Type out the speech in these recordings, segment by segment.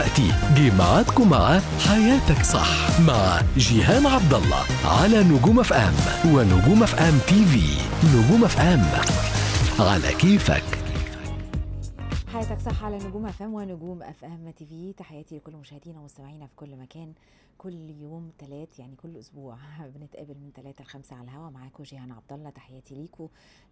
دلوقتي جه مع حياتك صح مع جيهان عبد الله على نجوم اف ام ونجوم اف ام تي في نجوم اف ام على كيفك حياتك صح على نجوم اف ام ونجوم اف ام تي في تحياتي لكل مشاهدينا ومستمعينا في كل مكان كل يوم ثلاث يعني كل اسبوع بنتقابل من ثلاثة لخمسة على الهوا معاكم جيهان عبد الله تحياتي ليكم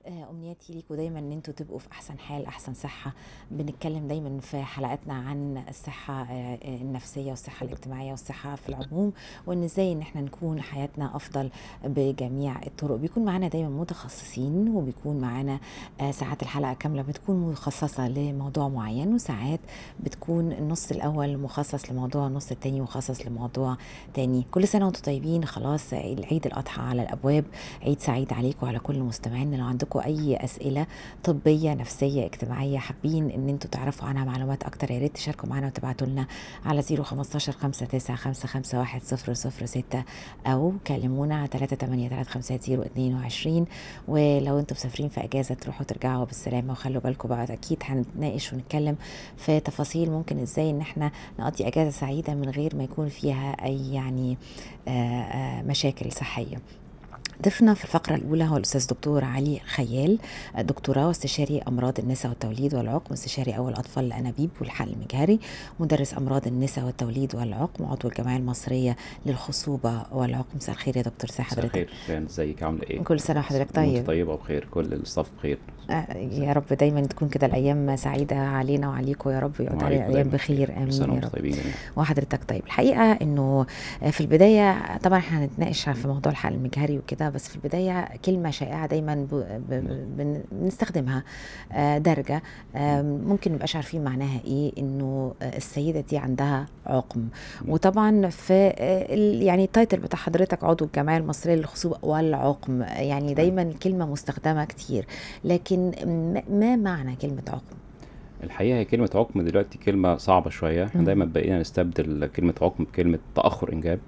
آه، امنياتي ليكم دايما ان انتوا تبقوا في احسن حال احسن صحه بنتكلم دايما في حلقاتنا عن الصحه آه، آه، النفسيه والصحه الاجتماعيه والصحه في العموم وان ازاي ان احنا نكون حياتنا افضل بجميع الطرق بيكون معانا دايما متخصصين وبيكون معانا ساعات الحلقه كامله بتكون مخصصه لموضوع معين وساعات بتكون النص الاول مخصص لموضوع النص التاني مخصص لموضوع تاني كل سنه وانتم طيبين خلاص العيد الاضحى على الابواب عيد سعيد عليكم وعلى كل مستمعينا لو عندكم عندكم اي اسئله طبيه نفسيه اجتماعيه حابين ان انتم تعرفوا عنها معلومات اكتر يا ريت تشاركوا معنا وتبعتوا لنا على 015 59 صفر او كلمونا على 3835022 ولو انتم مسافرين في اجازه تروحوا ترجعوا بالسلامه وخلوا بالكم بقى اكيد هنتناقش ونتكلم في تفاصيل ممكن ازاي ان احنا نقضي اجازه سعيده من غير ما يكون فيها اي يعني آه، آه، مشاكل صحيه ضيفنا في الفقرة الأولى هو الأستاذ دكتور علي خيال دكتوراه واستشاري أمراض النساء والتوليد والعقم واستشاري أول أطفال الأنابيب والحقل المجهري مدرس أمراض النساء والتوليد والعقم عضو الجمعية المصرية للخصوبة والعقم مساء الخير يا دكتور ازي حضرتك؟ مساء الخير ازيك عاملة إيه؟ كل سنة وحضرتك طيب طيبة وبخير كل الصف بخير يا رب دايما تكون كده الايام سعيده علينا وعليكم يا رب ويقعد علينا الايام بخير امين يا رب وحضرتك طيب الحقيقه انه في البدايه طبعا احنا هنتناقش في موضوع الحق المجهري وكده بس في البدايه كلمه شائعه دايما نعم. بنستخدمها آه، درجه ممكن نبقاش عارفين معناها ايه انه السيده دي عندها عقم نعم. وطبعا في آه، يعني التايتل بتاع حضرتك عضو الجمعيه المصريه للخصوبه والعقم يعني نعم. دايما كلمه مستخدمه كتير لكن لكن ما معنى كلمة عقم؟ الحقيقه هي كلمه عقم دلوقتي كلمه صعبه شويه احنا دايما بقينا نستبدل كلمه عقم بكلمه تاخر انجاب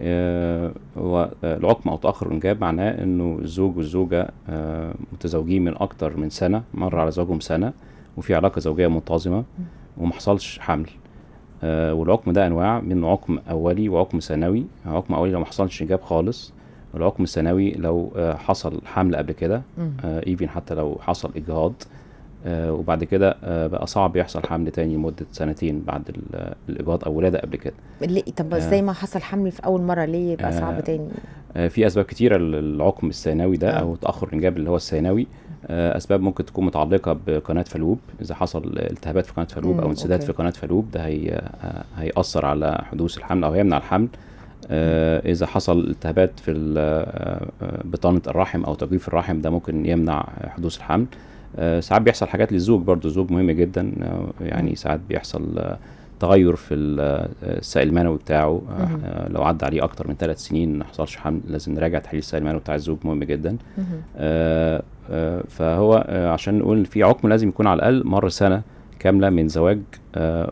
آه والعقم او تاخر انجاب معناه انه الزوج والزوجه آه متزوجين من اكتر من سنه مر على زوجهم سنه وفي علاقه زوجيه منتظمه ومحصلش حمل آه والعقم ده انواع من عقم اولي وعقم ثانوي عقم اولي لو محصلش انجاب خالص العقم السنوي لو آه، حصل حمل قبل كده ايفن آه، حتى لو حصل اجهاض آه، وبعد كده بقى صعب يحصل حمل تاني لمده سنتين بعد الاجهاض او ولاده قبل كده ليه طب ازاي ما حصل حمل في اول مره ليه يبقى صعب تاني في اسباب كتيره للعقم الثانوي ده او تاخر الانجاب اللي هو الثانوي اسباب ممكن تكون متعلقه بقناه فالوب اذا حصل التهابات في قناه فالوب او انسداد في قناه فالوب ده هي هياثر على حدوث الحمل او هيمنع الحمل آه، اذا حصل التهابات في آه، آه، بطانه الرحم او تجويف الرحم ده ممكن يمنع حدوث الحمل ساعات بيحصل حاجات للزوج برضو الزوج مهم جدا يعني ساعات بيحصل تغير في السائل المنوي بتاعه مم. لو عدى عليه اكتر من ثلاث سنين ما حصلش حمل لازم نراجع تحليل السائل المنوي بتاع الزوج مهم جدا آه فهو عشان نقول في عقم لازم يكون على الاقل مر سنه كامله من زواج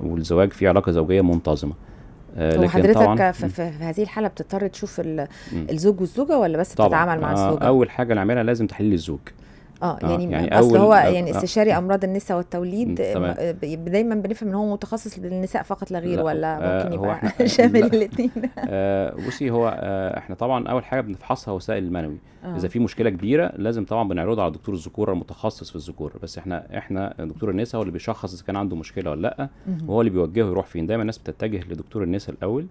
والزواج في علاقه زوجيه منتظمه آه، لكن وحضرتك طبعا في, في هذه الحاله بتضطر تشوف الزوج والزوجه ولا بس بتتعامل مع آه، الزوجه؟ اول حاجه نعملها لازم تحليل الزوج آه،, اه يعني, يعني اصل هو يعني آه. استشاري امراض النساء والتوليد آه، دايما بنفهم ان هو متخصص للنساء فقط لا غير ولا ممكن يبقى شامل الاثنين بصي هو احنا طبعا اول حاجه بنفحصها وسائل المنوي آه. اذا في مشكله كبيره لازم طبعا بنعرضها على دكتور الذكوره المتخصص في الذكوره بس احنا احنا دكتور النساء هو اللي بيشخص اذا كان عنده مشكله ولا لا وهو اللي بيوجهه يروح فين دايما الناس بتتجه لدكتور النساء الاول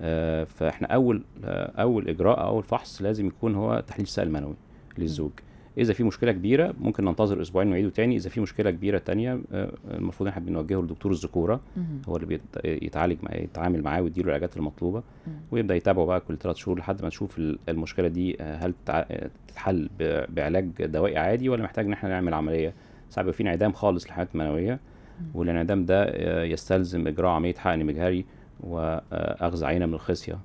آه فاحنا اول آه اول اجراء اول فحص لازم يكون هو تحليل السائل المنوي للزوج اذا في مشكله كبيره ممكن ننتظر اسبوعين ونعيده تاني اذا في مشكله كبيره تانية آه، المفروض احنا بنوجهه لدكتور الذكوره هو اللي بيتعالج مع يتعامل معاه ويديله العلاجات المطلوبه ويبدا يتابعه بقى كل ثلاث شهور لحد ما نشوف المشكله دي آه، هل آه، تتحل بعلاج دوائي عادي ولا محتاج ان احنا نعمل عمليه ساعات بيبقى في انعدام خالص للحيوانات المنويه والانعدام ده يستلزم اجراء عمليه حقن مجهري واخذ عينه من الخصيه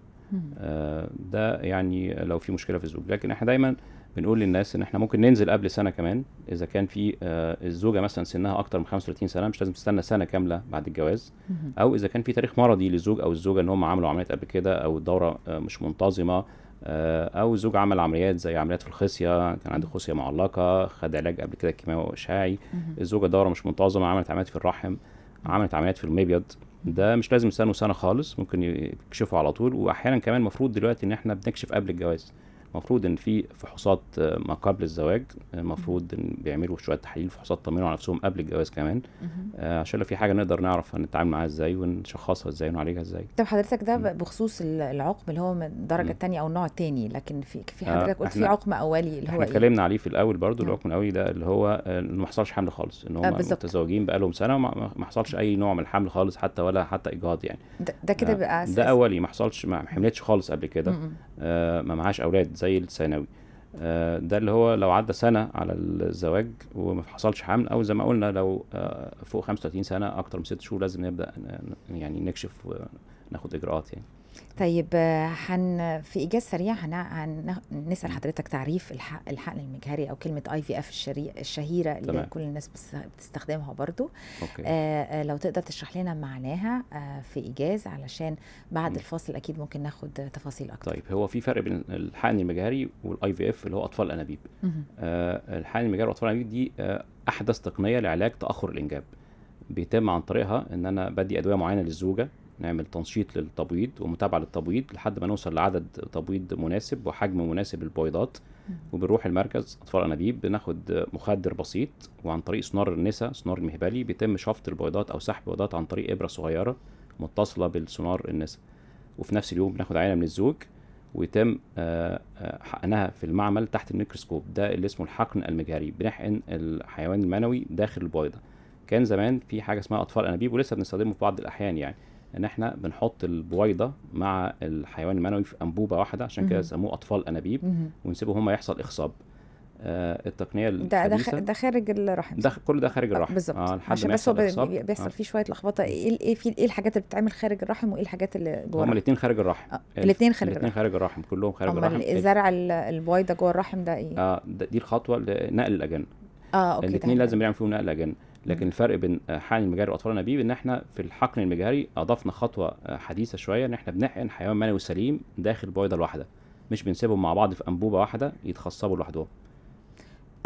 ده يعني لو في مشكله في الزوج لكن احنا دايما بنقول للناس ان احنا ممكن ننزل قبل سنه كمان اذا كان في آه، الزوجه مثلا سنها اكتر من 35 سنه مش لازم تستنى سنه كامله بعد الجواز او اذا كان في تاريخ مرضي للزوج او الزوجه ان هم عملوا عمليات قبل كده او الدوره آه، مش منتظمه آه، او الزوج عمل عمليات زي عمليات في الخصيه كان عنده خصيه معلقه خد علاج قبل كده كيماوي واشعاعي الزوجه دوره مش منتظمه عملت عمليات في الرحم عملت عمليات في المبيض ده مش لازم يستنوا سنه خالص ممكن يكشفوا على طول واحيانا كمان المفروض دلوقتي ان احنا بنكشف قبل الجواز المفروض ان في فحوصات آه، ما قبل الزواج آه، المفروض ان بيعملوا شويه تحاليل فحوصات طمنوا على نفسهم قبل الجواز كمان آه، عشان لو في حاجه نقدر نعرف هنتعامل معاها ازاي ونشخصها ازاي ونعالجها ازاي طب حضرتك ده بخصوص العقم اللي هو من الدرجه الثانيه او النوع الثاني لكن في في حضرتك قلت في عقم اولي اللي هو احنا إيه؟ اتكلمنا إيه؟ عليه في الاول برضو نعم. العقم الاولي ده اللي هو ما حصلش حمل خالص ان هم آه متزوجين بقالهم سنه وما حصلش اي نوع من الحمل خالص حتى ولا حتى ايجاد يعني ده, كده بقى ده اولي ما حصلش ما حملتش خالص قبل كده ما معاش اولاد زي الثانوي آه، ده اللي هو لو عدى سنة على الزواج وما حصلش حمل أو زي ما قلنا لو آه، فوق 35 سنة أكتر من 6 شهور لازم نبدأ يعني نكشف وناخد إجراءات يعني طيب حن في ايجاز سريع نسال حضرتك تعريف الحق الحقن المجهري او كلمه اي في اف الشهيره اللي طبعا. كل الناس بتستخدمها برضو أوكي. آه،, آه لو تقدر تشرح لنا معناها آه في ايجاز علشان بعد م. الفاصل اكيد ممكن ناخد تفاصيل اكتر طيب هو في فرق بين الحقن المجهري والاي في اف اللي هو اطفال انابيب آه الحقن المجهري واطفال انابيب دي آه احدث تقنيه لعلاج تاخر الانجاب بيتم عن طريقها ان انا بدي ادويه معينه للزوجه نعمل تنشيط للتبويض ومتابعه للتبويض لحد ما نوصل لعدد تبويض مناسب وحجم مناسب للبويضات وبنروح المركز اطفال انابيب بناخد مخدر بسيط وعن طريق سنار النسا سنار المهبلي بيتم شفط البويضات او سحب البويضات عن طريق ابره صغيره متصله بالسونار النسا وفي نفس اليوم بناخد عينه من الزوج ويتم آه، آه، حقنها في المعمل تحت الميكروسكوب ده اللي اسمه الحقن المجهري بنحقن الحيوان المنوي داخل البويضه كان زمان في حاجه اسمها اطفال انابيب ولسه بنستخدمه في بعض الاحيان يعني ان احنا بنحط البويضه مع الحيوان المنوي في انبوبه واحده عشان كده سموه اطفال انابيب ونسيبه هم يحصل اخصاب آه التقنيه ده ده ده خارج الرحم ده كل ده خارج آه، الرحم بالظبط آه عشان بس هو بيحصل آه. فيه شويه لخبطه ايه ايه في ايه الحاجات اللي بتتعمل خارج الرحم وايه الحاجات اللي جوه هم الاثنين خارج الرحم آه. الاثنين خارج الاثنين خارج الرحم كلهم خارج الرحم زرع البويضه جوه الرحم ده ايه اه دي الخطوه لنقل الاجنه اه اوكي الاثنين لازم يعمل فيهم نقل الاجن لكن الفرق بين حقن المجاري واطفال انابيب ان احنا في الحقن المجاري اضفنا خطوه حديثه شويه ان احنا بنحقن حيوان منوي سليم داخل بويضه الواحده مش بنسيبهم مع بعض في انبوبه واحده يتخصبوا لوحدهم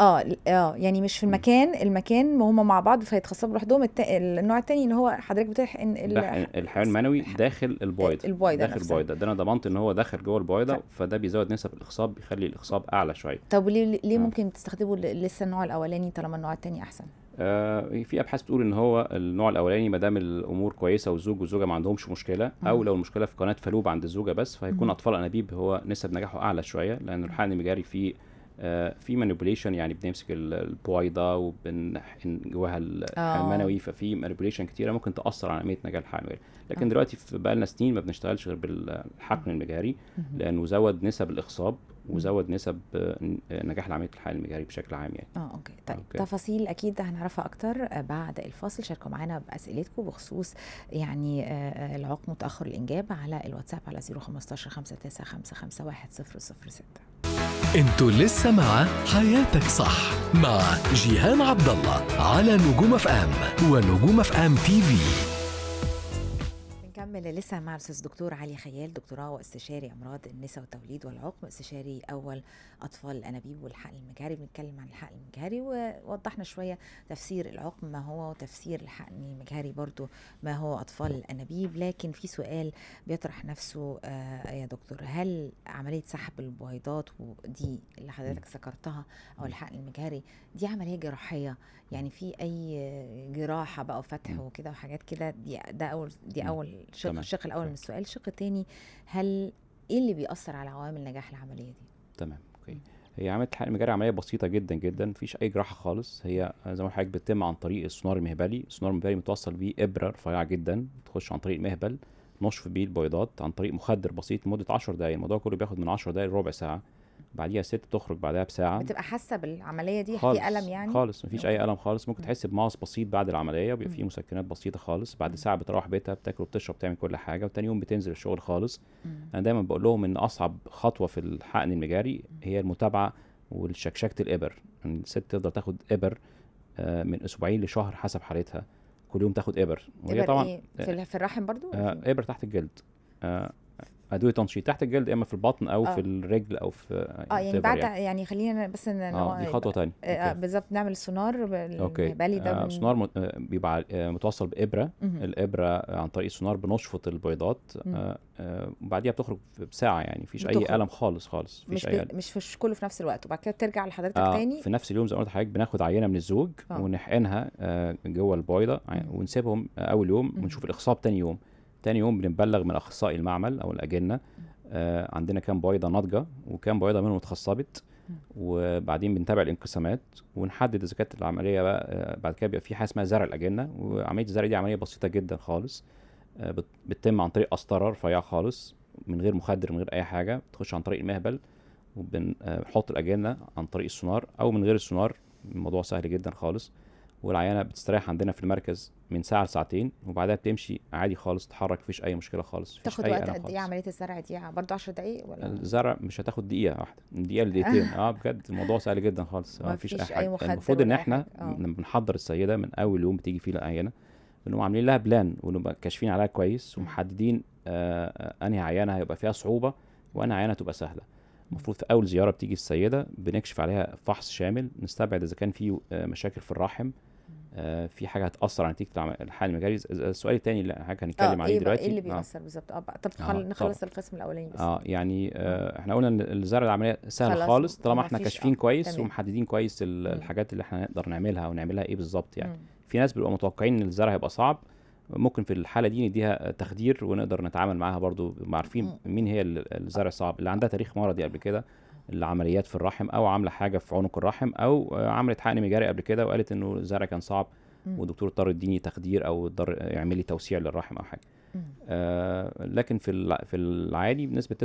اه اه يعني مش في المكان المكان ما مع بعض فيتخصبوا لوحدهم الت... النوع الثاني ان هو حضرتك بتحقن ال... الحيوان المنوي داخل البويضه البويضه داخل البويضه ده انا ضمنت ان هو داخل جوه البويضه ف... طيب. فده بيزود نسب الاخصاب بيخلي الاخصاب اعلى شويه طب ليه ليه آه. ممكن تستخدموا لسه النوع الاولاني طالما النوع الثاني احسن آه، في ابحاث بتقول ان هو النوع الاولاني ما دام الامور كويسه والزوج والزوجه ما عندهمش مشكله او لو المشكله في قناه فالوب عند الزوجه بس فهيكون اطفال انابيب هو نسب نجاحه اعلى شويه لان الحقن المجاري فيه في مانيبوليشن آه، يعني بنمسك البويضه وبنحقن جواها آه. المنوي ففي مانيبوليشن كتيره ممكن تاثر على عمليه نجاح الحقن المجاري لكن أوه. دلوقتي بقى لنا سنين ما بنشتغلش غير بالحقن المجاري لانه زود نسب الاخصاب وزود نسب آه، نجاح العمليه الحياه المجاري بشكل عام يعني اه اوكي طيب أوكي. تفاصيل اكيد هنعرفها اكتر آه، بعد الفاصل شاركوا معانا باسئلتكم بخصوص يعني آه، العقم وتاخر الانجاب على الواتساب على 015 595551006 انتوا لسه مع حياتك صح مع جيهان عبد الله على نجوم اف ام ونجوم اف ام تي في مكمل لسه مع الاستاذ الدكتور علي خيال دكتوراه واستشاري امراض النساء والتوليد والعقم استشاري اول اطفال الانابيب والحقن المجهري بنتكلم عن الحقن المجهري ووضحنا شويه تفسير العقم ما هو وتفسير الحقن المجهري برضو ما هو اطفال الانابيب لكن في سؤال بيطرح نفسه آه يا دكتور هل عمليه سحب البويضات ودي اللي حضرتك ذكرتها او الحقن المجهري دي عمليه جراحيه يعني في اي جراحه بقى وفتح وكده وحاجات كده دي ده اول دي اول الشق, الشق الاول من السؤال الشق الثاني هل ايه اللي بيأثر على عوامل نجاح العمليه دي تمام اوكي هي عملت مجاري عمليه بسيطه جدا جدا مفيش اي جراحه خالص هي زي ما حضرتك بتتم عن طريق السونار المهبلي السونار المهبلي متوصل بيه ابره رفيعه جدا تخش عن طريق المهبل نشف بيه البويضات عن طريق مخدر بسيط لمده 10 دقائق الموضوع كله بياخد من 10 دقائق لربع ساعه بعديها الست تخرج بعدها بساعه بتبقى حاسه بالعمليه دي خالص. في الم يعني خالص مفيش اي الم خالص ممكن تحس بمغص بسيط بعد العمليه وبيبقى في مسكنات بسيطه خالص بعد ساعه بتروح بيتها بتاكل وبتشرب بتعمل كل حاجه وتاني يوم بتنزل الشغل خالص انا دايما بقول لهم ان اصعب خطوه في الحقن المجاري هي المتابعه والشكشكه الابر يعني الست تقدر تاخد ابر آه، من اسبوعين لشهر حسب حالتها كل يوم تاخد ابر وهي إبر طبعا إيه؟ في الرحم برضو آه إيه؟ ابر تحت الجلد آه عدوى تنشيط تحت الجلد اما في البطن او آه. في الرجل او في اه يعني بعد يعني, يعني خلينا بس ان آه دي خطوه ثانيه آه بالظبط نعمل السونار اوكي بالي ده آه السونار مت... آه، بيبقى آه، متوصل بابره مه. الابره عن طريق السونار بنشفط البيضات آه وبعديها آه، بتخرج بساعه يعني مفيش اي الم خالص خالص مفيش مش اي مش في كله في نفس الوقت وبعد كده بترجع لحضرتك آه تاني في نفس اليوم زي ما قلت لحضرتك بناخد عينه من الزوج آه. ونحقنها آه جوه البويضه ونسيبهم اول يوم ونشوف الاخصاب تاني يوم تاني يوم بنبلغ من اخصائي المعمل او الاجنه آه عندنا كام بويضه ناضجه وكام بويضه منهم اتخصبت وبعدين بنتابع الانقسامات ونحدد اذا كانت العمليه بقى آه، بعد كده بيبقى في حاجه اسمها زرع الاجنه وعمليه الزرع دي عمليه بسيطه جدا خالص آه، بتتم عن طريق قسطره رفيعه خالص من غير مخدر من غير اي حاجه بتخش عن طريق المهبل وبنحط آه، الاجنه عن طريق السونار او من غير السونار الموضوع سهل جدا خالص والعيانه بتستريح عندنا في المركز من ساعه لساعتين وبعدها بتمشي عادي خالص تتحرك مفيش اي مشكله خالص مفيش تاخد وقت قد ايه عمليه الزرع دي برضه 10 دقائق ولا الزرع مش هتاخد دقيقه واحده من دقيقه لدقيقتين اه بجد الموضوع سهل جدا خالص آه، ما مفيش اي حاجه المفروض ان احنا آه. بنحضر السيده من اول يوم بتيجي فيه العيانه بنقوم عاملين لها بلان ونبقى كاشفين عليها كويس ومحددين آه،, آه انهي عيانه هيبقى فيها صعوبه وانا عيانه تبقى سهله المفروض في اول زياره بتيجي السيده بنكشف عليها فحص شامل نستبعد اذا كان في مشاكل في الرحم آه، في حاجه هتاثر على نتيجه الحاله المجاري السؤال الثاني اللي حاجه هنتكلم آه عليه إيه دلوقتي ايه اللي آه. بيأثر آه. بالظبط اه طب آه نخلص طبعا. القسم الاولاني بس اه يعني آه احنا قلنا ان الزرع العمليه سهل خالص طالما احنا كاشفين آه، كويس تمام. ومحددين كويس الحاجات اللي احنا نقدر نعملها ونعملها ايه بالظبط يعني مم. في ناس بيبقوا متوقعين ان الزرع هيبقى صعب ممكن في الحاله دي نديها تخدير ونقدر نتعامل معاها برضو عارفين مين هي الزرع الصعب اللي عندها تاريخ مرضي قبل كده العمليات في الرحم او عامله حاجه في عنق الرحم او عملت حقن مجاري قبل كده وقالت انه الزرع كان صعب والدكتور اضطر يديني تخدير او اضطر يعمل لي توسيع للرحم او حاجه آه لكن في في العادي بنسبه 99%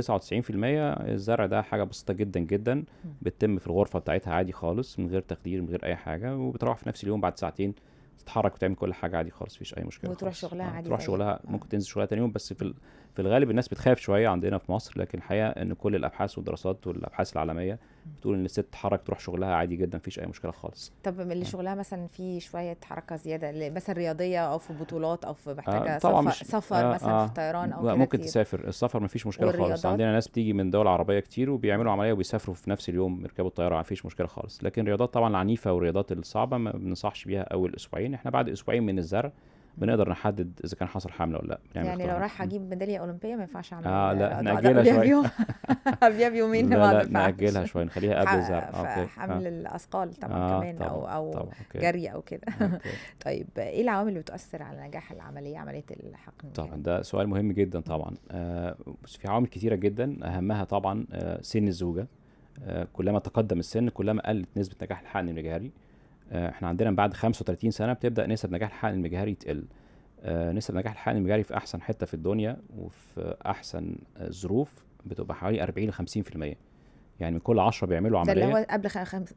الزرع ده حاجه بسيطه جدا جدا بتتم في الغرفه بتاعتها عادي خالص من غير تخدير من غير اي حاجه وبتروح في نفس اليوم بعد ساعتين تتحرك وتعمل كل حاجه عادي خالص مفيش اي مشكله وتروح خالص. شغلها آه، عادي تروح شغلها ممكن آه. تنزل شغلها تاني يوم بس في في الغالب الناس بتخاف شويه عندنا في مصر لكن الحقيقه ان كل الابحاث والدراسات والابحاث العالميه بتقول ان الست تتحرك تروح شغلها عادي جدا مفيش اي مشكله خالص طب اللي يعني. شغلها مثلا في شويه حركه زياده مثلا رياضيه او في بطولات او في محتاجه آه طبعا سفر, مش سفر آه مثلا آه في طيران او ممكن كتير. تسافر السفر مفيش مشكله خالص عندنا ناس بتيجي من دول عربيه كتير وبيعملوا عمليه وبيسافروا في نفس اليوم يركبوا الطياره مفيش مشكله خالص لكن الرياضات طبعا العنيفه والرياضات الصعبه ما بننصحش بيها اول اسبوعين احنا بعد اسبوعين من الزرع بنقدر نحدد اذا كان حصل حمله ولا لا يعني لو رايح اجيب ميداليه اولمبيه ما ينفعش اعمل اه لا ناجلها شويه قبلها بيومين لا لا ناجلها شويه نخليها قبل زهر آه، اوكي حمل آه. الاثقال طبعا آه كمان طبعا. او او طبعا. جري او كده طيب ايه العوامل اللي بتاثر على نجاح العمليه عمليه الحقن طبعا ده سؤال مهم جدا طبعا آه في عوامل كتيره جدا اهمها طبعا آه سن الزوجه آه كلما تقدم السن كلما قلت نسبه نجاح الحقن الجهري آه، احنا عندنا بعد 35 سنه بتبدا نسب نجاح الحقن المجهري تقل آه، نسب نجاح الحقن المجهري في احسن حته في الدنيا وفي احسن آه، ظروف بتبقى حوالي 40 ل 50% يعني من كل 10 بيعملوا عمليه ده اللي هو قبل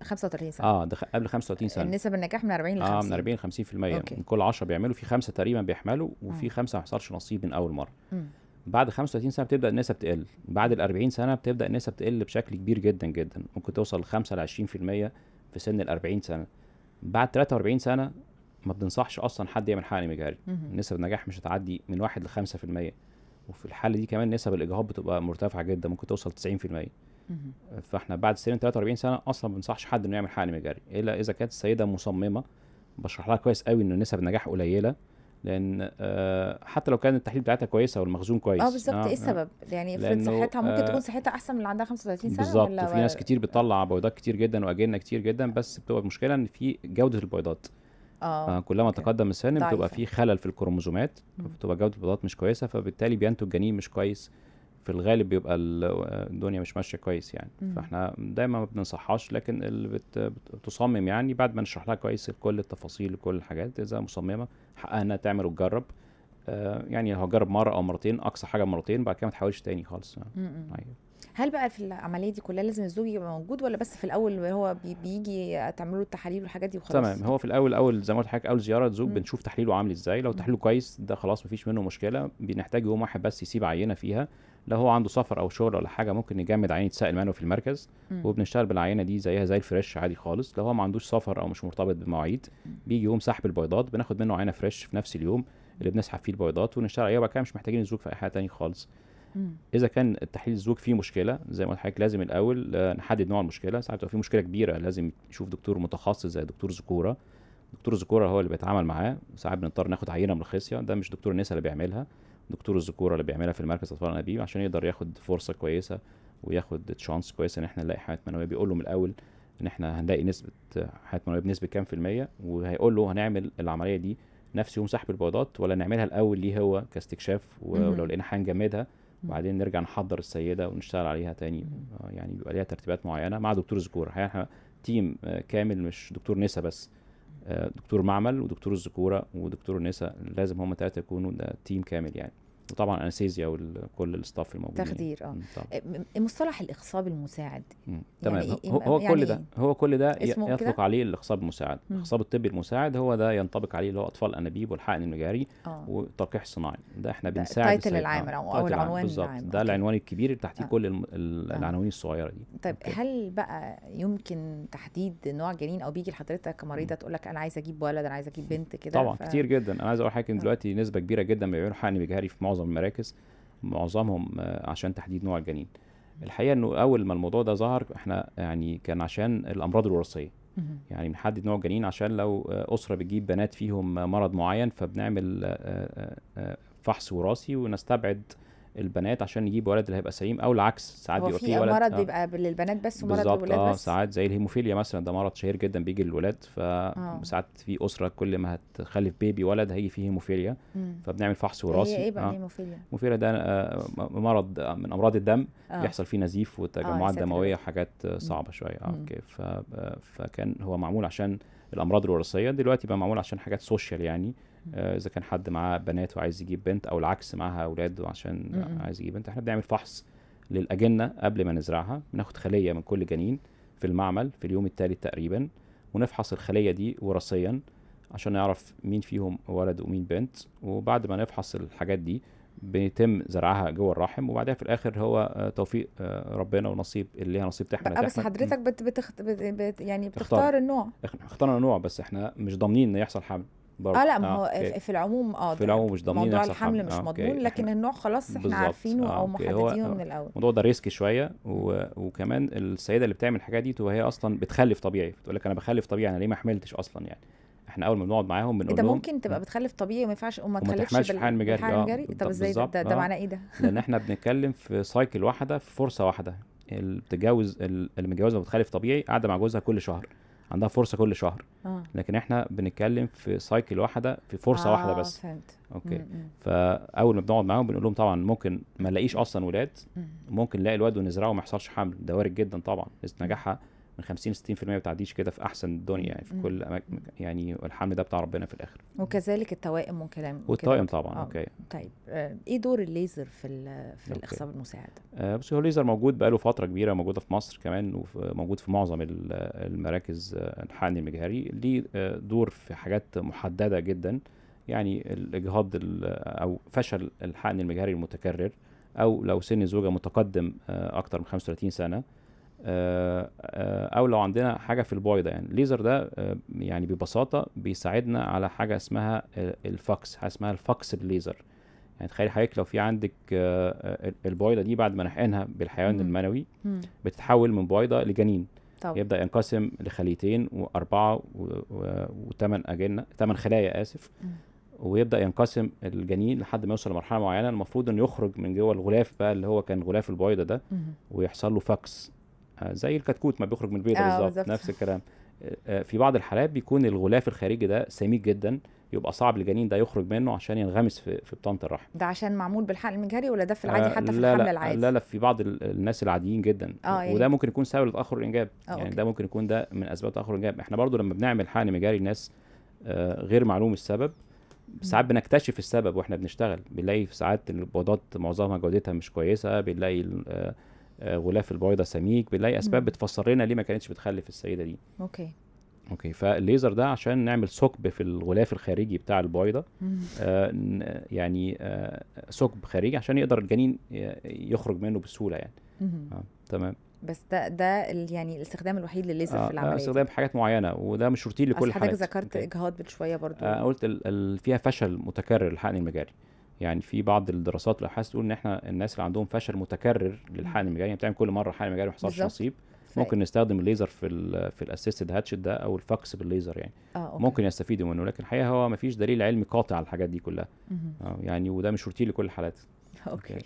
35 سنه اه ده قبل 35 سنه نسب النجاح من 40 ل 50 اه من 40 ل 50% أوكي. من كل 10 بيعملوا في خمسه تقريبا بيحملوا وفي خمسه ما حصلش نصيب من اول مره مم. بعد 35 سنه بتبدا النسب تقل بعد ال 40 سنه بتبدا النسب تقل بشكل كبير جدا جدا ممكن توصل ل 5 ل 20% في سن ال 40 سنه بعد 43 سنه ما بننصحش اصلا حد يعمل حقن مجهري نسب النجاح مش هتعدي من 1 ل 5% وفي الحاله دي كمان نسب الاجهاض بتبقى مرتفعه جدا ممكن توصل 90% فاحنا بعد سن 43 سنه اصلا ما بننصحش حد انه يعمل حقن مجهري الا اذا كانت السيده مصممه بشرح لها كويس قوي ان نسب النجاح قليله لان آه، حتى لو كان التحليل بتاعتها كويسه والمخزون كويس اه بالظبط نعم، ايه نعم. السبب يعني افرض صحتها ممكن آه، تكون صحتها احسن من اللي عندها 35 سنه بالظبط وفي في ناس كتير آه. بتطلع بيضات كتير جدا واجنه كتير جدا بس بتبقى المشكله ان في جوده البيضات اه كلما أوكي. تقدم السن بتبقى في خلل في الكروموزومات بتبقى جوده البيضات مش كويسه فبالتالي بينتج جنين مش كويس في الغالب بيبقى الدنيا مش ماشيه كويس يعني مم. فاحنا دايما ما بننصحهاش لكن اللي بت بتصمم يعني بعد ما نشرح لها كويس كل التفاصيل وكل الحاجات اذا مصممه حقها انها تعمل وتجرب آه يعني لو هتجرب مره او مرتين اقصى حاجه مرتين بعد كده ما تحاولش تاني خالص يعني. هل بقى في العمليه دي كلها لازم الزوج يبقى موجود ولا بس في الاول هو بيجي تعمل له التحاليل والحاجات دي وخلاص تمام هو في الاول اول زي ما قلت لحضرتك اول زياره زوج بنشوف تحليله عامل ازاي لو تحليله كويس ده خلاص مفيش منه مشكله بنحتاج يوم واحد بس يسيب عينه فيها لو هو عنده سفر او شغل ولا حاجه ممكن نجمد عينه يتسائل منه في المركز مم. وبنشتغل بالعينه دي زيها زي الفريش عادي خالص لو هو ما عندوش سفر او مش مرتبط بمواعيد بيجي يوم سحب البيضات بناخد منه عينه فريش في نفس اليوم اللي بنسحب فيه البيضات ونشتغل عليها أيوة، وبعد كده مش محتاجين الزوج في اي حاجه تاني خالص اذا كان التحليل الزوج فيه مشكله زي ما قلت لحضرتك لازم الاول آه، نحدد نوع المشكله ساعات لو في مشكله كبيره لازم نشوف دكتور متخصص زي دكتور ذكوره دكتور الذكوره هو اللي بيتعامل معاه ساعات بنضطر ناخد عينه من الخصيه ده مش دكتور النساء اللي بيعملها دكتور الذكوره اللي بيعملها في المركز اطفال انابيب عشان يقدر ياخد فرصه كويسه وياخد تشانس كويسه ان احنا نلاقي حالات منويه بيقول له من الاول ان احنا هنلاقي نسبه حالات منويه بنسبه كام في الميه وهيقول له هنعمل العمليه دي نفس يوم سحب البيضات ولا نعملها الاول ليه هو كاستكشاف ولو لقينا حاجه نجمدها وبعدين نرجع نحضر السيده ونشتغل عليها تاني آه، يعني بيبقى ليها ترتيبات معينه مع دكتور ذكور يعني احنا تيم آه، كامل مش دكتور نساء بس آه، دكتور معمل ودكتور الذكوره ودكتور النساء لازم هم ثلاثه يكونوا ده تيم كامل يعني وطبعا انستيزيا وكل الستاف الموجودين تخدير اه مصطلح الاخصاب المساعد يعني تمام يعني هو, يعني كل ده هو كل ده يطلق عليه الاخصاب المساعد الاخصاب الطبي المساعد هو ده ينطبق عليه اللي هو اطفال انابيب والحقن المجهري آه. والتلقيح الصناعي ده احنا بنساعد التايتل العام او آه. العنوان بالظبط ده العنوان الكبير اللي تحتيه آه. كل آه. العناوين الصغيره دي طيب أوكي. هل بقى يمكن تحديد نوع جنين او بيجي لحضرتك كمريضه تقول لك انا عايز اجيب ولد انا عايز اجيب بنت كده طبعا كتير جدا انا عايز اقول حضرتك آه. دلوقتي نسبه كبيره جدا بيعملوا حقن مجهري في معظم معظم المراكز معظمهم آه، عشان تحديد نوع الجنين الحقيقه انه اول ما الموضوع ده ظهر احنا يعني كان عشان الامراض الوراثيه يعني بنحدد نوع الجنين عشان لو آه، اسره بتجيب بنات فيهم مرض معين فبنعمل آه، فحص وراثي ونستبعد البنات عشان يجيب ولد اللي هيبقى سليم او العكس ساعات بيبقى في فيه ولد مرض آه. بيبقى للبنات بس ومرض بالظبط للولاد اه بس ساعات زي الهيموفيليا مثلا ده مرض شهير جدا بيجي للولاد فساعات آه. في اسره كل ما هتخلف بيبي ولد هيجي فيه هيموفيليا فبنعمل فحص وراثي ايه بقى آه. الهيموفيليا؟ الهيموفيليا ده آه مرض آه، من امراض الدم آه. بيحصل فيه نزيف وتجمعات دمويه وحاجات صعبه شويه اه اوكي فكان هو معمول عشان الامراض الوراثيه دلوقتي بقى معمول عشان حاجات سوشيال يعني آه اذا كان حد معاه بنات وعايز يجيب بنت او العكس معاها اولاد وعشان عايز يجيب بنت احنا بنعمل فحص للاجنه قبل ما نزرعها بناخد خليه من كل جنين في المعمل في اليوم الثالث تقريبا ونفحص الخليه دي وراثيا عشان نعرف مين فيهم ولد ومين بنت وبعد ما نفحص الحاجات دي بيتم زرعها جوه الرحم وبعدها في الاخر هو آه، توفيق آه، ربنا ونصيب اللي هي نصيب تحمل بس حضرتك بتخت... بت... يعني بتختار النوع اخترنا نوع بس احنا مش ضامنين ان يحصل حمل برضه اه لا ما آه، هو آه في العموم اه في العموم مش ضامنين موضوع الحمل مش آه مضمون لكن النوع خلاص احنا بالزبط. عارفينه آه او محددينه آه، من الاول الموضوع ده ريسك شويه و... وكمان السيده اللي بتعمل الحاجات دي تبقى هي اصلا بتخلف طبيعي بتقول لك انا بخلف طبيعي انا ليه ما حملتش اصلا يعني احنا اول ما بنقعد معاهم بنقول لهم ممكن تبقى آه. بتخلف طبيعي وما ينفعش وما تخلفش بال... حقن مجاري طب ازاي ده, ده معناه ايه ده؟ لان احنا بنتكلم في سايكل واحده في فرصه واحده اللي بتتجوز اللي متجوزه وبتخلف طبيعي قاعده مع جوزها كل شهر عندها فرصه كل شهر آه. لكن احنا بنتكلم في سايكل واحده في فرصه آه واحده بس فهمت. اوكي م-م. فاول ما بنقعد معاهم بنقول لهم طبعا ممكن ما نلاقيش اصلا ولاد ممكن نلاقي الواد ونزرعه ما يحصلش حمل ده وارد جدا طبعا نجاحها من 50 ل 60% بتعديش كده في احسن الدنيا يعني في م. كل اماكن يعني الحمل ده بتاع ربنا في الاخر وكذلك التوائم والكلام والتوائم طبعا آه. اوكي طيب آه، ايه دور الليزر في في الاخصاب المساعد؟ آه بصي هو الليزر موجود بقاله فتره كبيره موجوده في مصر كمان وموجود آه، في معظم المراكز آه، الحقن المجهري ليه دور في حاجات محدده جدا يعني الاجهاض او فشل الحقن المجهري المتكرر او لو سن الزوجه متقدم اكتر من 35 سنه آه، آه، او لو عندنا حاجه في البويضه يعني الليزر ده آه، يعني ببساطه بيساعدنا على حاجه اسمها الفاكس حاجه اسمها الفاكس الليزر يعني تخيلي حضرتك لو في عندك البويضه دي بعد ما نحقنها بالحيوان مم. المنوي بتتحول من بويضه لجنين طبعا. يبدا ينقسم لخليتين واربعه وثمان اجنه ثمان خلايا اسف مم. ويبدا ينقسم الجنين لحد ما يوصل لمرحله معينه المفروض انه يخرج من جوه الغلاف بقى اللي هو كان غلاف البويضه ده مم. ويحصل له فاكس زي الكتكوت ما بيخرج من آه، البيضه بالظبط نفس الكلام آه، آه، في بعض الحالات بيكون الغلاف الخارجي ده سميك جدا يبقى صعب الجنين ده يخرج منه عشان ينغمس في, في بطانه الرحم ده عشان معمول بالحقن المجهري ولا ده في العادي حتى في لا الحمل العادي لا لا في بعض الناس العاديين جدا آه يعني وده ممكن يكون سبب لتاخر الانجاب آه يعني ده ممكن يكون ده من اسباب تاخر الانجاب احنا برضو لما بنعمل حقن مجهري الناس غير معلوم السبب ساعات بنكتشف السبب واحنا بنشتغل بنلاقي في ساعات البوضات معظمها جودتها مش كويسه بنلاقي آه، غلاف البويضه سميك بنلاقي اسباب بتفسر لنا ليه ما كانتش بتخلف السيده دي اوكي اوكي فالليزر ده عشان نعمل ثقب في الغلاف الخارجي بتاع البويضه آه يعني آه، ثقب آه خارجي عشان يقدر الجنين يخرج منه بسهوله يعني آه تمام بس ده ده يعني الاستخدام الوحيد للليزر آه في العمليه استخدام حاجات معينه وده مش روتين لكل حضرتك ذكرت اجهاض شويه برضو آه قلت ال فيها فشل متكرر للحقن المجاري يعني في بعض الدراسات والابحاث تقول ان احنا الناس اللي عندهم فشل متكرر للحقن المجاري يعني بتعمل كل مره حقن مجاري ما حصلش نصيب ممكن نستخدم الليزر في الـ في الاسيستد هاتشت ده او الفاكس بالليزر يعني آه، أوكي. ممكن يستفيدوا منه لكن الحقيقه هو ما فيش دليل علمي قاطع على الحاجات دي كلها آه، يعني وده مش روتين لكل الحالات اوكي, أوكي.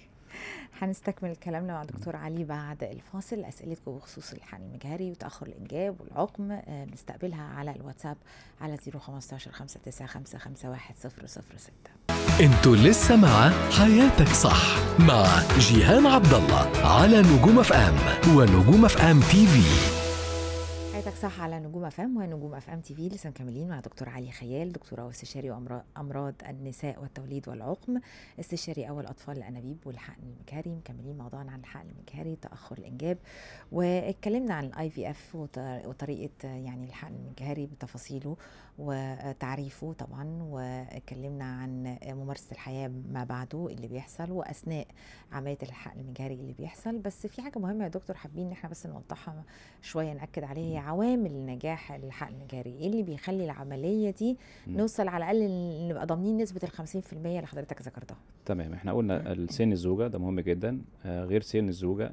هنستكمل كلامنا مع دكتور علي بعد الفاصل اسئلتكم بخصوص الحميم المجهري وتاخر الانجاب والعقم بنستقبلها آه، على الواتساب على 015 595 انتوا لسه مع حياتك صح مع جيهان عبد الله على نجوم اف ام ونجوم اف ام تي في حضرتك صح على نجوم ام ونجوم ام تي في لسه مكملين مع دكتور علي خيال دكتوره واستشاري امراض النساء والتوليد والعقم استشاري اول اطفال الانابيب والحقن المكاري مكملين موضوعنا عن الحقن المكاري تاخر الانجاب واتكلمنا عن الاي في اف وطريقه يعني الحقن المكاري بتفاصيله وتعريفه طبعا واتكلمنا عن ممارسه الحياه ما بعده اللي بيحصل واثناء عمليه الحقن المجهري اللي بيحصل بس في حاجه مهمه يا دكتور حابين ان احنا بس نوضحها شويه ناكد عليها هي عوامل نجاح الحقن المجهري ايه اللي بيخلي العمليه دي نوصل على الاقل نبقى ضامنين نسبه ال 50% اللي حضرتك ذكرتها تمام احنا قلنا سن الزوجه ده مهم جدا آه، غير سن الزوجه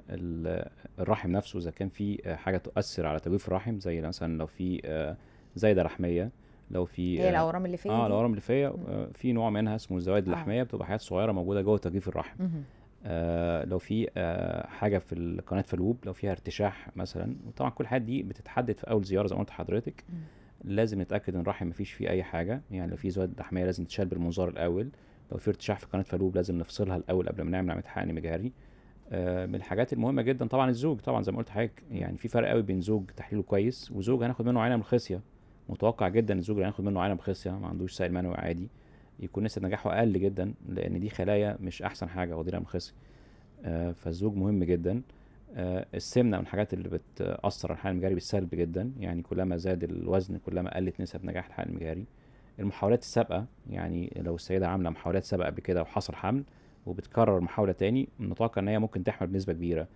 الرحم نفسه اذا كان في حاجه تؤثر على تجويف الرحم زي مثلا لو في آه، زايده رحميه لو في هي الاورام اللي فيها اه الاورام اللي فيها آه، آه، في نوع منها اسمه الزوائد آه. اللحميه آه. بتبقى حاجات صغيره موجوده جوه تجفيف الرحم آه لو في آه حاجه في قناه فالوب لو فيها ارتشاح مثلا وطبعا كل الحاجات دي بتتحدد في اول زياره زي ما قلت لحضرتك لازم نتاكد ان الرحم مفيش فيه اي حاجه يعني لو في زوائد لحميه لازم تشال بالمنظار الاول لو في ارتشاح في قناه فالوب لازم نفصلها الاول قبل ما نعمل عمليه حقن مجهري آه من الحاجات المهمه جدا طبعا الزوج طبعا زي ما قلت حضرتك يعني في فرق قوي بين زوج تحليله كويس وزوج هناخد منه عينه من الخصيه متوقع جدا الزوج اللي هياخد منه عالم خصيه ما عندوش سائل منوي عادي يكون نسبه نجاحه اقل جدا لان دي خلايا مش احسن حاجه غدير امخصي آه فالزوج مهم جدا آه السمنه من الحاجات اللي بتاثر على الحقن المجاري بالسلب جدا يعني كلما زاد الوزن كلما قلت نسب نجاح الحقن المجاري المحاولات السابقه يعني لو السيده عامله محاولات سابقه قبل كده وحصل حمل وبتكرر محاوله تاني نتوقع ان هي ممكن تحمل بنسبه كبيره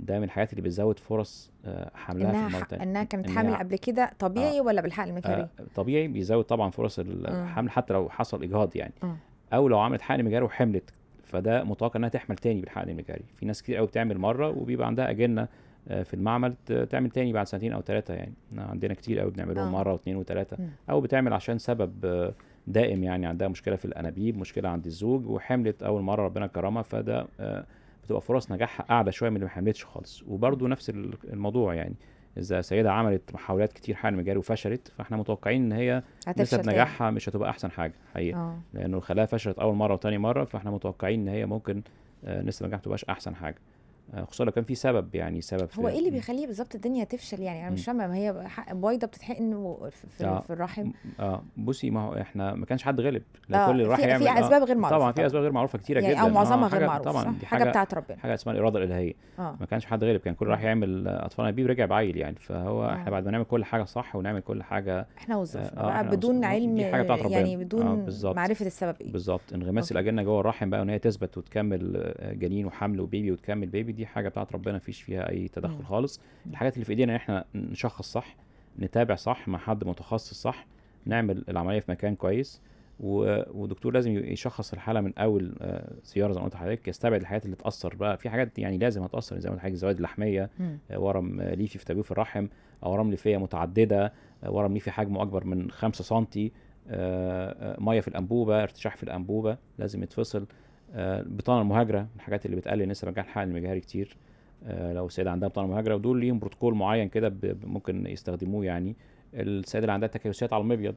ده من الحاجات اللي بتزود فرص آه، حملها إنها في المرة التاني انها كانت إنها حامل قبل كده آه. طبيعي آه ولا بالحقن المجاري؟ آه طبيعي بيزود طبعا فرص الحمل حتى لو حصل اجهاض يعني م. او لو عملت حقن مجاري وحملت فده متوقع انها تحمل تاني بالحقن المجاري في ناس كتير قوي بتعمل مره وبيبقى عندها اجنه آه، في المعمل تعمل تاني بعد سنتين او ثلاثه يعني عندنا كتير قوي بنعملهم آه. مره واثنين وثلاثه او بتعمل عشان سبب دائم يعني عندها مشكله في الانابيب مشكله عند الزوج وحملت اول مره ربنا كرمها فده آه بتبقى فرص نجاحها اعلى شويه من اللي ما حملتش خالص وبرده نفس الموضوع يعني اذا سيده عملت محاولات كتير حقن مجاري وفشلت فاحنا متوقعين ان هي نسب نجاحها مش هتبقى احسن حاجه حقيقه آه. لانه الخلايا فشلت اول مره وتاني مره فاحنا متوقعين ان هي ممكن آه، نسبه نجاحها ما تبقاش احسن حاجه آه، خصوصا لو كان في سبب يعني سبب هو ايه اللي بيخليه بالظبط الدنيا تفشل يعني انا مش فاهمه ما هي بويضه بتتحقن في, آه في الرحم اه بصي ما هو احنا ما كانش حد غلب لا آه كل اللي راح يعمل في اسباب آه، غير معروفه طبعا في اسباب غير معروفه كتيره يعني جدا او آه، معظمها غير معروفه طبعا دي حاجه, حاجة بتاعت ربنا حاجه اسمها الاراده الالهيه آه. ما كانش حد غلب كان كل راح يعمل اطفالنا بيه رجع بعيل يعني فهو آه. احنا بعد ما نعمل كل حاجه صح ونعمل كل حاجه احنا وظفنا آه بقى بدون علم يعني بدون معرفه السبب ايه بالظبط انغماس الاجنه جوه الرحم بقى وان هي تثبت وتكمل جنين وحمل وبيبي وتكمل بيبي دي حاجه بتاعت ربنا مفيش فيها اي تدخل خالص الحاجات اللي في ايدينا احنا نشخص صح نتابع صح مع حد متخصص صح نعمل العمليه في مكان كويس ودكتور لازم يشخص الحاله من اول زياره آه، زي ما قلت لحضرتك يستبعد الحاجات اللي تاثر بقى في حاجات يعني لازم هتاثر زي ما قلت لحضرتك الزوائد اللحميه آه، ورم ليفي في تجويف الرحم اورام آه، ليفيه متعدده ورم ليفي حجمه اكبر من 5 سم ميه في الانبوبه ارتشاح في الانبوبه لازم يتفصل البطانه آه، المهاجره من الحاجات اللي بتقلل نسبه نجاح الحقن المجهري كتير آه، لو السيده عندها بطانه مهاجره ودول ليهم بروتوكول معين كده ممكن يستخدموه يعني السيده اللي عندها تكيسات على المبيض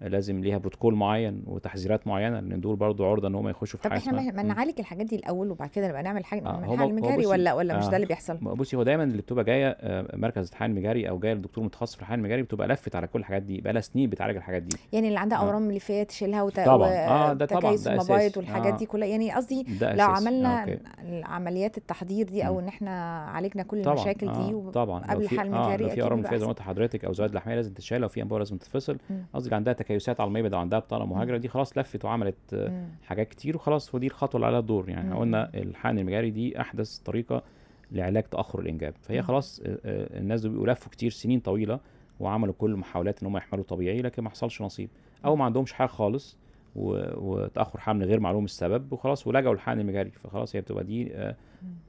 لازم ليها بروتوكول معين وتحذيرات معينه لان دول برضو عرضه ان هم يخشوا في حاجه طب احنا ما نعالج الحاجات دي الاول وبعد كده نبقى نعمل حاجه آه نعمل المجاري مجاري ولا ولا آه مش ده اللي بيحصل؟ بصي هو دايما اللي بتبقى جايه آه، مركز الحقن المجاري او جايه لدكتور متخصص في الحقن المجاري بتبقى لفت على كل الحاجات دي بقى لها سنين بتعالج الحاجات دي يعني اللي عندها آه. اورام آه فيها تشيلها وت... طبعا آه ده طبعا ده مبايض والحاجات آه دي كلها يعني قصدي لو آه، عملنا عمليات التحضير دي او ان احنا عالجنا كل المشاكل دي طبعا قبل الحقن المجاري لو في اورام فيها زي ما قلت لحضرتك او زائد لحميه لازم تتشال لو في امبوه لازم تتفصل قصدي عندها تكيسات على الميه عندها بطاقه مهاجره دي خلاص لفت وعملت آه، مم. حاجات كتير وخلاص ودي الخطوه اللي عليها الدور يعني احنا قلنا الحقن المجاري دي احدث طريقه لعلاج تاخر الانجاب فهي خلاص آه، آه، الناس دول بيبقوا لفوا كتير سنين طويله وعملوا كل المحاولات ان هم يحملوا طبيعي لكن ما حصلش نصيب او ما عندهمش حاجه خالص وتاخر حمل غير معلوم السبب وخلاص ولجأوا للحقن المجاري فخلاص هي بتبقى دي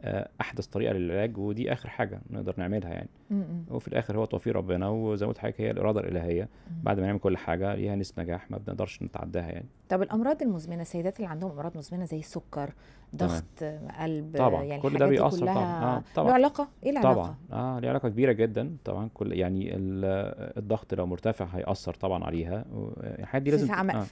آه، احدث طريقه للعلاج ودي اخر حاجه نقدر نعملها يعني وفي الاخر هو توفيق ربنا وزي ما قلت حضرتك هي الاراده الالهيه بعد ما نعمل كل حاجه ليها نسبه نجاح ما بنقدرش نتعداها يعني طب الامراض المزمنه السيدات اللي عندهم امراض مزمنه زي السكر ضغط قلب طبعا يعني كل ده بيأثر طبعا آه طبعا له علاقه ايه العلاقه طبعا اه له علاقه كبيره جدا طبعا كل يعني آه، الضغط لو مرتفع هيأثر طبعا عليها آه، يعني الحاجات دي لازم في, آه.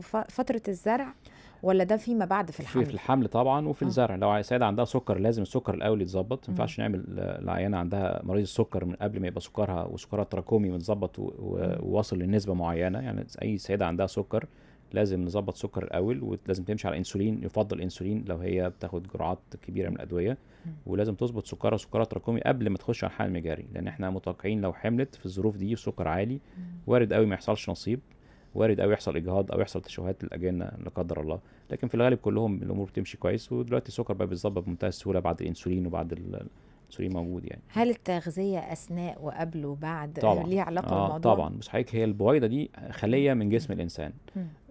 في فتره الزرع ولا ده فيما بعد في الحمل في الحمل طبعا وفي آه. الزرع لو سيده عندها سكر لازم السكر الاول يتظبط ما ينفعش نعمل العيانه عندها مريض السكر من قبل ما يبقى سكرها وسكرها تراكمي متظبط وواصل لنسبه معينه يعني اي سيده عندها سكر لازم نظبط سكر الاول ولازم تمشي على انسولين يفضل انسولين لو هي بتاخد جرعات كبيره من الادويه ولازم تظبط سكرها وسكرها تراكمي قبل ما تخش على الحمل المجاري لان احنا متوقعين لو حملت في الظروف دي سكر عالي وارد قوي ما يحصلش نصيب وارد قوي يحصل اجهاض او يحصل تشوهات للاجنه لا قدر الله لكن في الغالب كلهم الامور بتمشي كويس ودلوقتي السكر بقى بيتظبط بمنتهى السهوله بعد الانسولين وبعد سوري موجود يعني هل التغذيه اثناء وقبل وبعد ليها علاقه آه بالموضوع؟ طبعا بص حضرتك هي البويضه دي خليه من جسم الانسان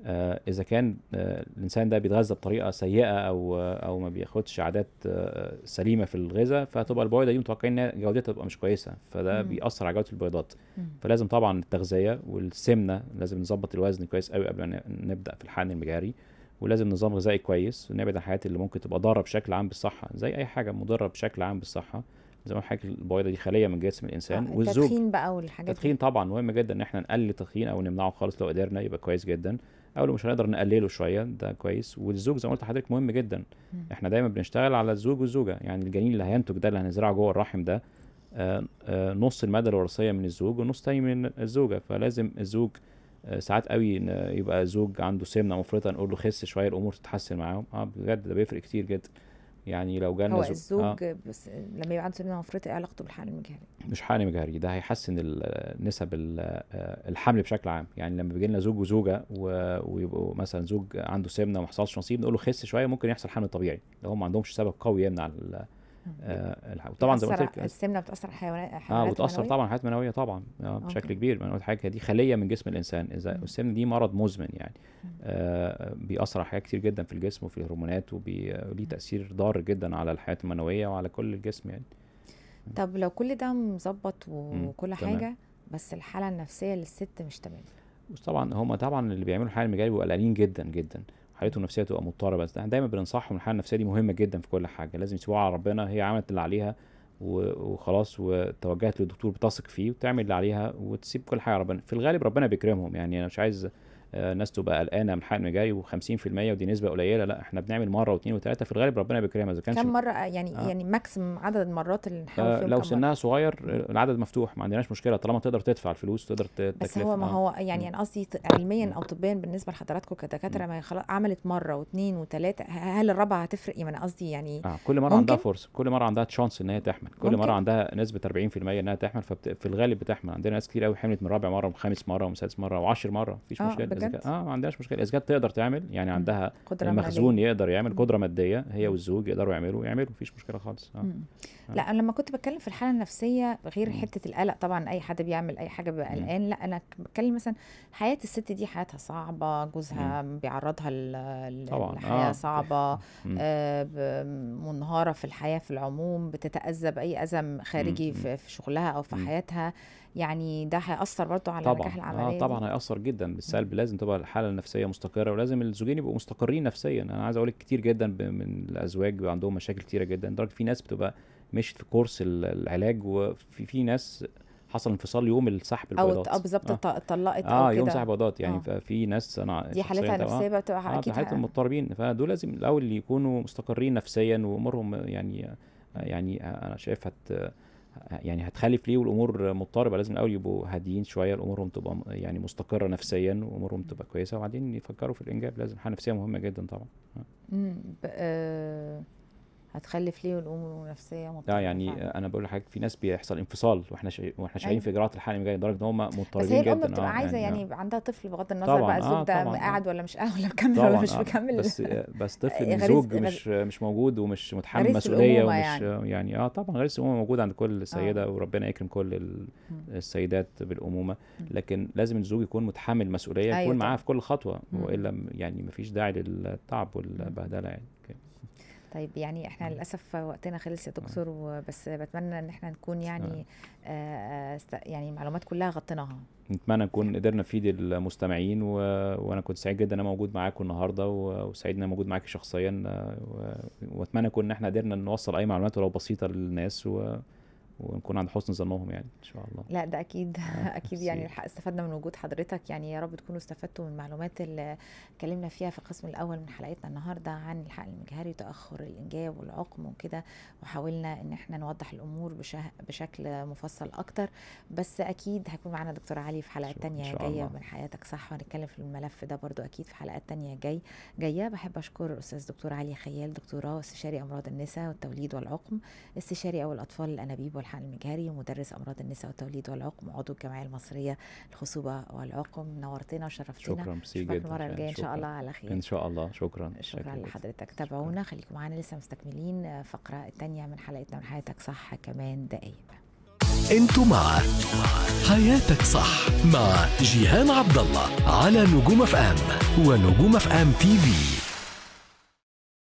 آه اذا كان آه الانسان ده بيتغذى بطريقه سيئه او آه او ما بياخدش عادات آه سليمه في الغذاء فتبقى البويضه دي متوقعين ان جودتها تبقى مش كويسه فده مم. بيأثر على جوده البيضات مم. فلازم طبعا التغذيه والسمنه لازم نظبط الوزن كويس قوي قبل ما نبدا في الحقن المجاري ولازم نظام غذائي كويس ونبعد عن الحاجات اللي ممكن تبقى ضاره بشكل عام بالصحه زي اي حاجه مضره بشكل عام بالصحه زي ما حضرتك البويضه دي خليه من جسم الانسان آه والزوج التدخين بقى والحاجات التدخين طبعا مهم جدا ان احنا نقلل التدخين او نمنعه خالص لو قدرنا يبقى كويس جدا او لو مش هنقدر نقلله شويه ده كويس والزوج زي ما قلت لحضرتك مهم جدا م. احنا دايما بنشتغل على الزوج والزوجه يعني الجنين اللي هينتج ده اللي هنزرعه جوه الرحم ده آه، آه، نص الماده الوراثيه من الزوج ونص تاني من الزوجه فلازم الزوج آه، ساعات قوي ان يبقى زوج عنده سمنه مفرطه نقول له خس شويه الامور تتحسن معاهم اه بجد ده بيفرق كتير جدا يعني لو جالنا هو زوج الزوج آه. بس لما يبقى عنده سمنه مفرطه ايه علاقته بالحقن المجهري؟ مش حقن مجهري ده هيحسن نسب آه، الحمل بشكل عام يعني لما بيجي لنا زوج وزوجه ويبقوا مثلا زوج عنده سمنه وما حصلش نصيب نقول له خس شويه ممكن يحصل حمل طبيعي لو هم ما عندهمش سبب قوي يمنع آه وطبعا زي ما قلت لك السمنه بتاثر على الحيوانات اه بتاثر طبعا على الحيوانات المنويه طبعا آه بشكل أوكي. كبير انا قلت حاجه دي خليه من جسم الانسان اذا السمنه دي مرض مزمن يعني آه بيأثر على حاجات كتير جدا في الجسم وفي الهرمونات وليه تاثير ضار جدا على الحياه المنويه وعلى كل الجسم يعني طب لو كل ده مظبط وكل حاجه تمام. بس الحاله النفسيه للست مش تمام طبعا هم طبعا اللي بيعملوا الحاله المجاري بيبقوا قلقانين جدا جدا حالته النفسيه تبقى مضطربه بس احنا دايما بننصحهم الحاله النفسيه دي مهمه جدا في كل حاجه لازم يسيبوها على ربنا هي عملت اللي عليها وخلاص وتوجهت للدكتور بتثق فيه وتعمل اللي عليها وتسيب كل حاجه ربنا في الغالب ربنا بيكرمهم يعني انا مش عايز آه، ناس تبقى قلقانه من حقن جاي و50% ودي نسبه قليله لا احنا بنعمل مره واثنين وثلاثه في الغالب ربنا بيكرمها اذا كانش كم مره آه، يعني آه. يعني ماكسيم عدد المرات اللي نحاول آه لو سنها صغير العدد مفتوح ما عندناش مشكله طالما تقدر تدفع الفلوس تقدر تكلفها بس هو ما آه. هو يعني انا قصدي علميا او طبيا بالنسبه لحضراتكم كدكاتره ما خلاص عملت مره واثنين وثلاثه هل الرابعه هتفرق يعني انا قصدي يعني آه كل مره ممكن؟ عندها فرصه كل مره عندها تشانس ان هي تحمل كل ممكن؟ مره عندها نسبه 40% انها تحمل ففي الغالب بتحمل عندنا ناس كتير قوي حملت من رابع مره وخامس مره ومسادس مره و10 مره مفيش آه اه ما عندهاش مشكله اذا كانت تقدر تعمل يعني عندها قدرة المخزون يعني مالية. يقدر يعمل قدره ماديه هي والزوج يقدروا يعملوا يعملوا مفيش مشكله خالص آه. آه. لا انا لما كنت بتكلم في الحاله النفسيه غير مم. حته القلق طبعا اي حد بيعمل اي حاجه بيبقى قلقان لا انا بتكلم مثلا حياه الست دي حياتها صعبه جوزها مم. بيعرضها لحياه آه. صعبه آه منهاره في الحياه في العموم بتتاذى باي اذى خارجي مم. في شغلها او في حياتها يعني ده هيأثر برضه على طبعا. نجاح آه، العمليه آه طبعا هيأثر جدا بالسلب لازم تبقى الحاله النفسيه مستقره ولازم الزوجين يبقوا مستقرين نفسيا انا عايز اقول لك كتير جدا من الازواج بيبقى عندهم مشاكل كتيره جدا لدرجه في ناس بتبقى مشيت في كورس العلاج وفي في ناس حصل انفصال يوم السحب البيضات او آه، بالظبط اتطلقت آه. آه. او كده يوم سحب بيضات يعني آه. في ناس انا دي حالتها النفسيه بقى بتبقى آه، اكيد حالتها مضطربين فدول لازم الاول يكونوا مستقرين نفسيا وامورهم يعني يعني انا شايفها يعني هتخلف ليه والامور مضطربه لازم الاول يبقوا هاديين شويه امورهم تبقى يعني مستقره نفسيا وامورهم تبقى كويسه وبعدين يفكروا في الانجاب لازم حاجه نفسيه مهمه جدا طبعا هتخلف ليه والامور النفسيه لا يعني فعلا. انا بقول لحضرتك في ناس بيحصل انفصال واحنا شا... واحنا شايفين أيوة. في اجراءات الحاله اللي جايه لدرجه ان هم مضطرين جدا بس هي الام بتبقى آه، يعني عايزه يعني, يعني عندها طفل بغض النظر بقى الزوج آه ده قاعد ولا مش قاعد ولا مكمل ولا مش آه. مكمل بس بس طفل زوج مش مش موجود ومش متحمل مسؤوليه ومش يعني. يعني اه طبعا غريزه الامومه موجوده عند كل سيده آه. وربنا يكرم كل السيدات بالامومه لكن لازم الزوج يكون متحمل مسؤوليه يكون أيوة، معاها في كل خطوه والا يعني مفيش داعي للتعب والبهدله يعني طيب يعني احنا للاسف وقتنا خلص يا دكتور بس بتمنى ان احنا نكون يعني آه, آه، يعني المعلومات كلها غطيناها نتمنى نكون قدرنا نفيد المستمعين و... وانا كنت سعيد جدا ان انا موجود معاكم النهارده و... وسعيد ان انا موجود معاكي شخصيا آه، و... واتمنى نكون ان احنا قدرنا نوصل اي معلومات ولو بسيطه للناس و... ونكون عند حسن ظنهم يعني ان شاء الله لا ده اكيد اكيد يعني استفدنا من وجود حضرتك يعني يا رب تكونوا استفدتوا من المعلومات اللي اتكلمنا فيها في القسم الاول من حلقتنا النهارده عن الحقن المجهري وتاخر الانجاب والعقم وكده وحاولنا ان احنا نوضح الامور بشه بشكل مفصل اكتر بس اكيد هيكون معانا دكتور علي في حلقه تانية جايه من حياتك صح وهنتكلم في الملف ده برضو اكيد في حلقات تانية جاي جايه بحب اشكر الاستاذ دكتور علي خيال دكتوراه استشاري امراض النساء والتوليد والعقم استشاري اول اطفال الانابيب ملحق المجهري مدرس امراض النساء والتوليد والعقم عضو الجمعيه المصريه للخصوبه والعقم نورتنا وشرفتنا شكرا جدا المره الجايه ان شاء الله على خير ان شاء الله شكرا شكرا, شكرا لحضرتك تابعونا خليكم معانا لسه مستكملين آه، فقره الثانيه من حلقتنا من حياتك صح كمان دقايق انتوا مع حياتك صح مع جيهان عبد الله على نجوم اف ام ونجوم اف ام تي في